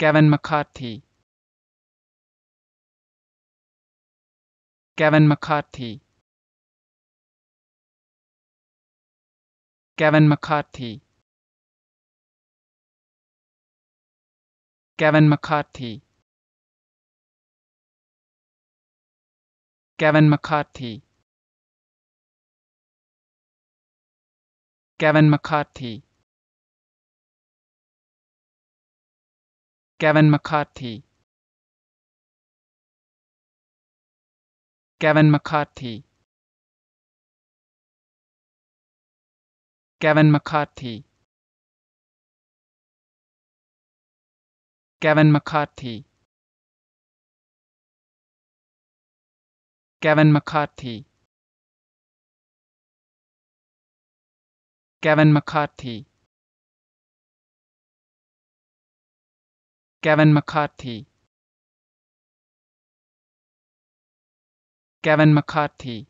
Gavin McCarthy. Gavin McCarthy. Gavin McCarthy. Gavin McCarthy. Gavin McCarthy. Gavin McCarthy. Kevin McCarthy Kevin McCarthy Kevin McCarthy Kevin McCarthy Kevin McCarthy Kevin McCarthy Gavin McCarthy Gavin McCarthy